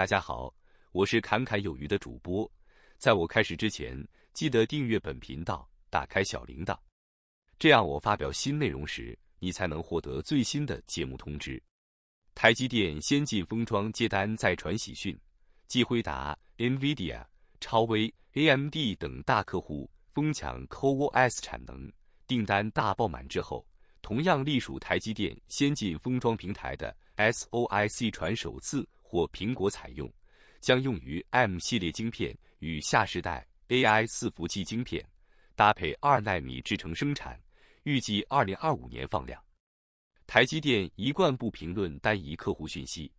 大家好，我是侃侃有余的主播。在我开始之前，记得订阅本频道，打开小铃铛，这样我发表新内容时，你才能获得最新的节目通知。台积电先进封装接单再传喜讯，继辉达、NVIDIA、超威、AMD 等大客户疯抢 CoWoS 产能，订单大爆满之后，同样隶属台积电先进封装平台的 SOIC 传首次。或苹果采用，将用于 M 系列晶片与下世代 AI 伺服器晶片搭配二纳米制成生产，预计二零二五年放量。台积电一贯不评论单一客户讯息。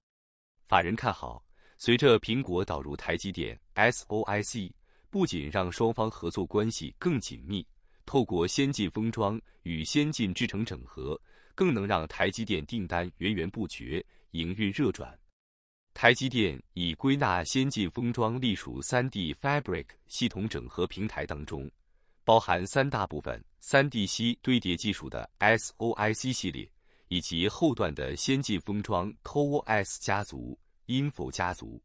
法人看好，随着苹果导入台积电 SOIc，不仅让双方合作关系更紧密，透过先进封装与先进制成整合，更能让台积电订单源源不绝，营运热转。台积电已归纳先进封装隶属 3D Fabric 系统整合平台当中，包含三大部分：3D C 堆叠技术的 SOIC 系列，以及后段的先进封装 CoS 家族、InFO 家族。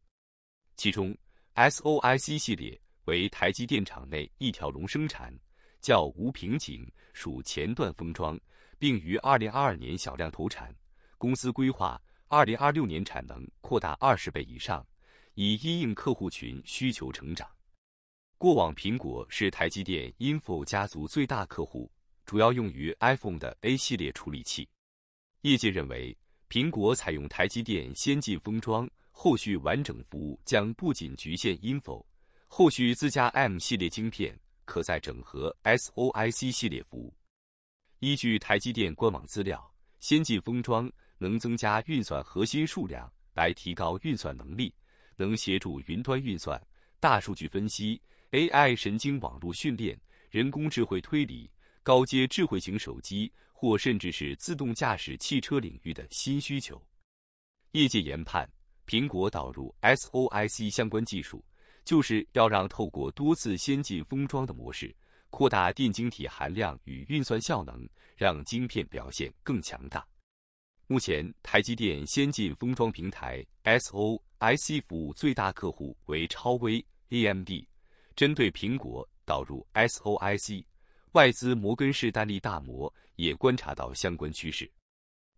其中，SOIC 系列为台积电厂内一条龙生产，较无瓶颈，属前段封装，并于2022年小量投产。公司规划。二零二六年产能扩大二十倍以上，以因应客户群需求成长。过往苹果是台积电 i n f o 家族最大客户，主要用于 iPhone 的 A 系列处理器。业界认为，苹果采用台积电先进封装，后续完整服务将不仅局限 i n f o 后续自家 M 系列晶片可再整合 SoIC 系列服务。依据台积电官网资料，先进封装。能增加运算核心数量来提高运算能力，能协助云端运算、大数据分析、AI 神经网络训练、人工智慧推理、高阶智慧型手机或甚至是自动驾驶汽车领域的新需求。业界研判，苹果导入 SOIC 相关技术，就是要让透过多次先进封装的模式，扩大电晶体含量与运算效能，让晶片表现更强大。目前，台积电先进封装平台 SOIC 服务最大客户为超威、AMD。针对苹果导入 SOIC，外资摩根士丹利大摩也观察到相关趋势。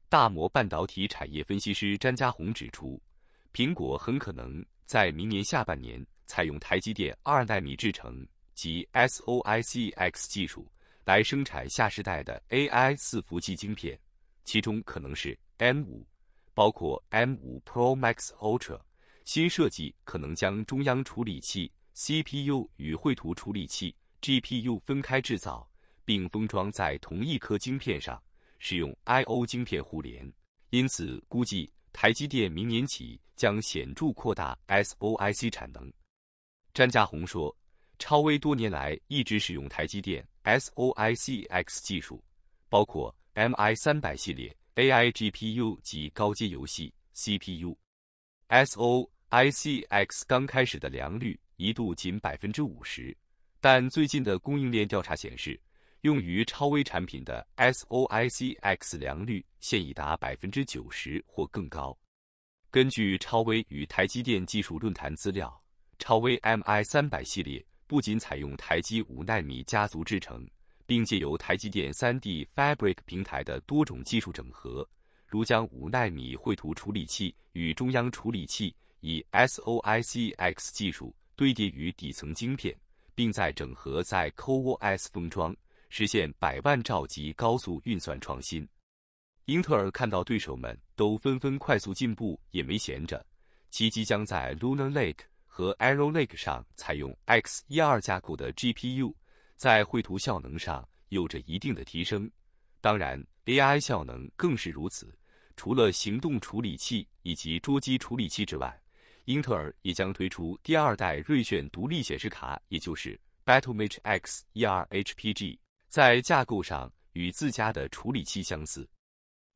大摩半导体产业分析师詹家宏指出，苹果很可能在明年下半年采用台积电二纳米制程及 SOICX 技术来生产下世代的 AI 四伏器晶片。其中可能是 M5，包括 M5 Pro Max Ultra。新设计可能将中央处理器 CPU 与绘图处理器 GPU 分开制造，并封装在同一颗晶片上，使用 I/O 晶片互联。因此，估计台积电明年起将显著扩大 SOI C 产能。詹家宏说：“超威多年来一直使用台积电 SOI C X 技术，包括。” MI 三百系列 AI GPU 及高阶游戏 CPU，SOICX 刚开始的良率一度仅百分之五十，但最近的供应链调查显示，用于超微产品的 SOICX 良率现已达百分之九十或更高。根据超微与台积电技术论坛资料，超微 MI 三百系列不仅采用台积五纳米家族制程。并借由台积电 3D Fabric 平台的多种技术整合，如将五纳米绘图处理器与中央处理器以 S O I C X 技术堆叠于底层晶片，并再整合在 CoWoS 封装，实现百万兆级高速运算创新。英特尔看到对手们都纷纷快速进步，也没闲着，其即将在 Lunar Lake 和 Arrow Lake 上采用 x 1 2架构的 GPU。在绘图效能上有着一定的提升，当然 AI 效能更是如此。除了行动处理器以及桌机处理器之外，英特尔也将推出第二代锐炫独立显示卡，也就是 Battle m a g e x e r HPG，在架构上与自家的处理器相似。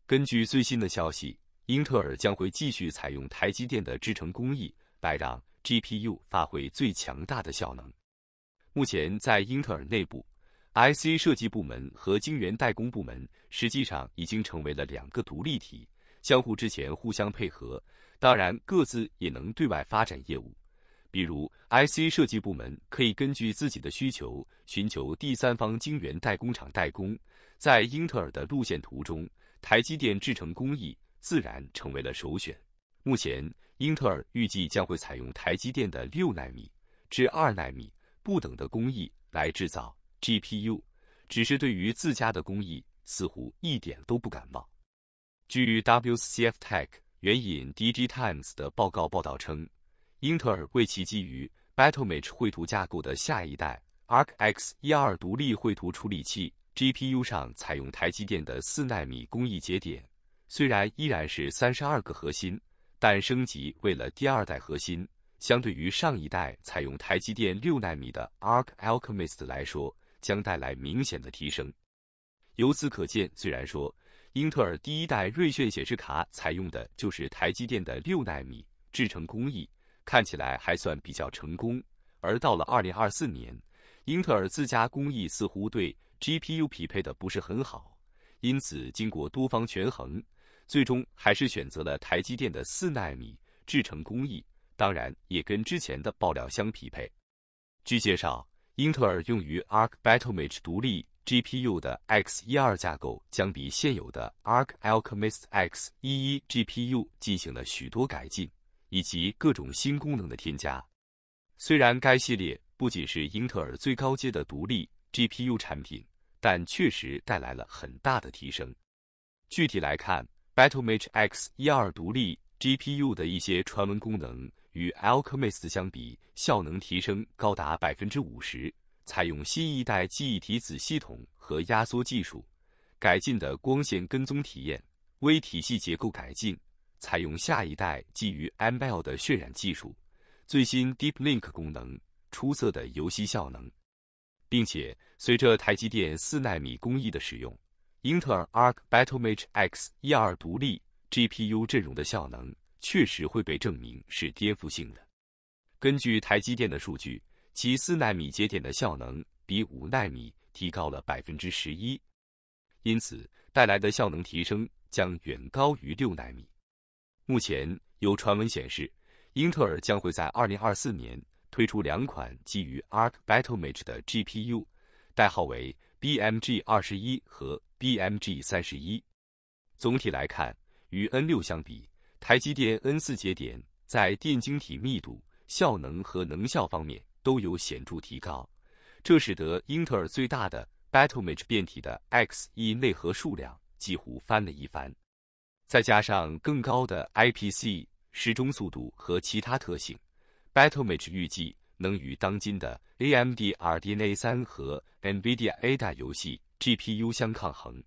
根据最新的消息，英特尔将会继续采用台积电的制程工艺来让 GPU 发挥最强大的效能。目前，在英特尔内部，IC 设计部门和晶圆代工部门实际上已经成为了两个独立体，相互之前互相配合。当然，各自也能对外发展业务。比如，IC 设计部门可以根据自己的需求，寻求第三方晶圆代工厂代工。在英特尔的路线图中，台积电制程工艺自然成为了首选。目前，英特尔预计将会采用台积电的六纳米至二纳米。不等的工艺来制造 GPU，只是对于自家的工艺似乎一点都不感冒。据 WCF Tech 援引 DGTimes 的报告报道称，英特尔为其基于 Battle m e g e 绘图架构的下一代 Arc X 一二独立绘图处理器 GPU 上采用台积电的四纳米工艺节点，虽然依然是三十二个核心，但升级为了第二代核心。相对于上一代采用台积电六纳米的 Arc Alchemist 来说，将带来明显的提升。由此可见，虽然说英特尔第一代锐炫显示卡采用的就是台积电的六纳米制程工艺，看起来还算比较成功。而到了二零二四年，英特尔自家工艺似乎对 GPU 匹配的不是很好，因此经过多方权衡，最终还是选择了台积电的四纳米制程工艺。当然也跟之前的爆料相匹配。据介绍，英特尔用于 Arc Battle m e g e 独立 GPU 的 X 一二架构将比现有的 Arc Alchemist X 一一 GPU 进行了许多改进，以及各种新功能的添加。虽然该系列不仅是英特尔最高阶的独立 GPU 产品，但确实带来了很大的提升。具体来看，Battle m e g e X 一二独立 GPU 的一些传闻功能。与 Alchemist 相比，效能提升高达百分之五十。采用新一代记忆体子系统和压缩技术，改进的光线跟踪体验，微体系结构改进，采用下一代基于 ML 的渲染技术，最新 Deep Link 功能，出色的游戏效能，并且随着台积电四纳米工艺的使用，英特尔 Arc Battle m t c h X 一二独立 GPU 阵容的效能。确实会被证明是颠覆性的。根据台积电的数据，其四纳米节点的效能比五纳米提高了百分之十一，因此带来的效能提升将远高于六纳米。目前有传闻显示，英特尔将会在二零二四年推出两款基于 Arc Battle m a g e 的 GPU，代号为 BMG 二十一和 BMG 三十一。总体来看，与 N 六相比。台积电 N 四节点在电晶体密度、效能和能效方面都有显著提高，这使得英特尔最大的 Battle m a g e 变体的 Xe 内核数量几乎翻了一番。再加上更高的 IPC 时钟速度和其他特性，Battle m a g e 预计能与当今的 AMD RDNA 三和 NVIDIA Ada 游戏 GPU 相抗衡。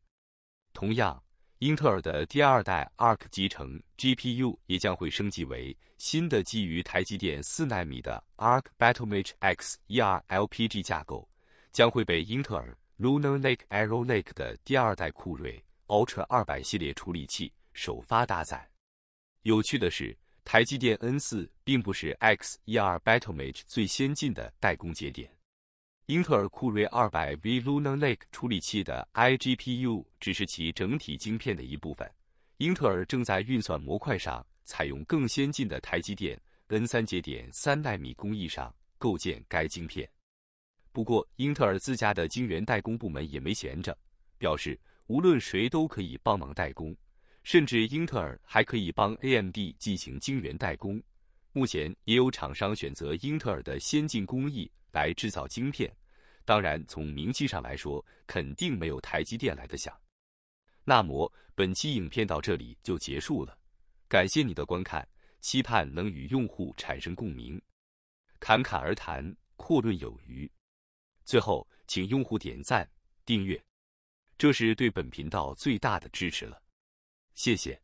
同样。英特尔的第二代 Arc 集成 GPU 也将会升级为新的基于台积电四纳米的 Arc BattleMatch XER LPG 架构，将会被英特尔 Lunar Lake Arrow Lake 的第二代酷睿 Ultra 二百系列处理器首发搭载。有趣的是，台积电 N 四并不是 XER BattleMatch 最先进的代工节点。英特尔酷睿二百 V Lunar Lake 处理器的 iGPU 只是其整体晶片的一部分。英特尔正在运算模块上采用更先进的台积电 N 三节点三纳米工艺上构建该晶片。不过，英特尔自家的晶圆代工部门也没闲着，表示无论谁都可以帮忙代工，甚至英特尔还可以帮 AMD 进行晶圆代工。目前也有厂商选择英特尔的先进工艺。来制造晶片，当然从名气上来说，肯定没有台积电来的响。那么本期影片到这里就结束了，感谢你的观看，期盼能与用户产生共鸣，侃侃而谈，阔论有余。最后，请用户点赞、订阅，这是对本频道最大的支持了，谢谢。